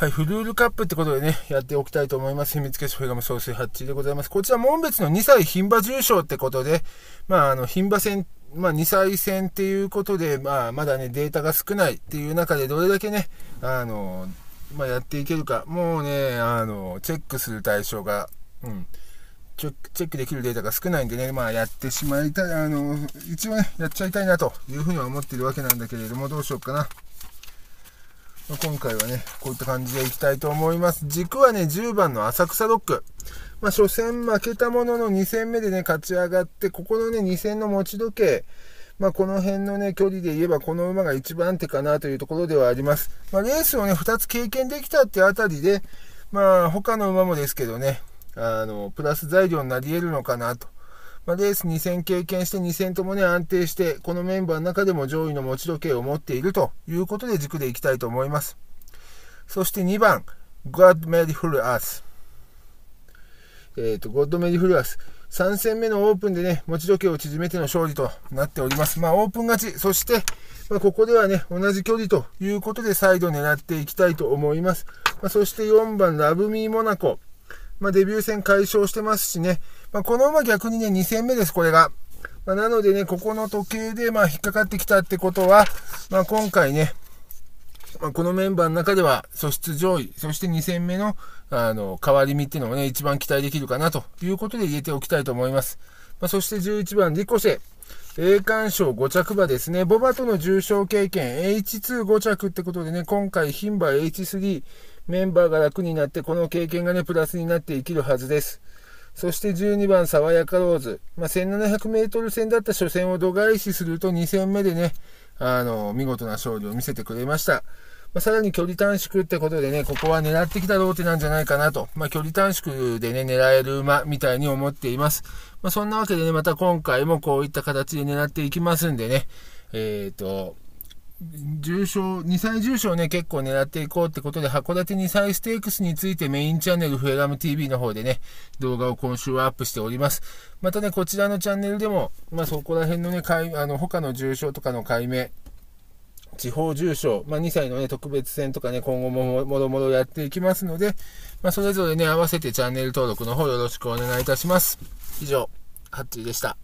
はい、フルールカップってことでね、やっておきたいと思います。秘密結社フェガ総帥発でございます。こちら、門別の2歳牝馬重賞ってことで、まあ、あの、牝馬戦、まあ、2歳戦っていうことで、まあ、まだね、データが少ないっていう中で、どれだけね、あの、まあ、やっていけるか。もうね、あの、チェックする対象が、うん。チェックできるデータが少ないんでね、まあやってしまいたい、あの、一応ね、やっちゃいたいなというふうには思っているわけなんだけれども、どうしようかな。ま今回はね、こういった感じでいきたいと思います。軸はね、10番の浅草ロック。まあ、初戦負けたものの2戦目でね、勝ち上がって、ここのね、2戦の持ち時計、まあ、この辺のね、距離で言えば、この馬が一番手かなというところではあります。まあ、レースをね、2つ経験できたってあたりで、まあ、他の馬もですけどね、あの、プラス材料になり得るのかなと。まあ、レース2戦経験して2戦ともね、安定して、このメンバーの中でも上位の持ち時計を持っているということで軸でいきたいと思います。そして2番、God Made Full Earth。えっ、ー、と、God Made Full Earth。3戦目のオープンでね、持ち時計を縮めての勝利となっております。まあ、オープン勝ち、そして、まあ、ここではね、同じ距離ということで再度狙っていきたいと思います。まあ、そして4番、ラブミーモナコ。まあ、デビュー戦解消してますしね、まあ、この馬逆にね、2戦目です、これが。まあ、なのでね、ここの時計で、まあ、引っかかってきたってことは、まあ、今回ね、まあ、このメンバーの中では、素質上位、そして2戦目の、あの、変わり身っていうのもね、一番期待できるかなということで入れておきたいと思います。まあ、そして11番、リコシェ。栄冠賞5着馬ですね。ボバとの重賞経験、H25 着ってことでね、今回、牝馬 H3、メンバーが楽になって、この経験がね、プラスになって生きるはずです。そして12番、爽やかローズ。まあ、1700メートル戦だった初戦を度外視すると2戦目でね、あの、見事な勝利を見せてくれました。まあ、さらに距離短縮ってことでね、ここは狙ってきたローテなんじゃないかなと。まあ、距離短縮でね、狙える馬みたいに思っています。まあ、そんなわけでね、また今回もこういった形で狙っていきますんでね、えっ、ー、と、重症、2歳重症ね、結構狙っていこうってことで、函館2歳ステークスについてメインチャンネル、フェラム TV の方でね、動画を今週はアップしております。またね、こちらのチャンネルでも、まあ、そこら辺のね、あの、他の重症とかの解明、地方重症、まあ、2歳のね、特別戦とかね、今後ももろもろやっていきますので、まあ、それぞれね、合わせてチャンネル登録の方よろしくお願いいたします。以上、ハッチーでした。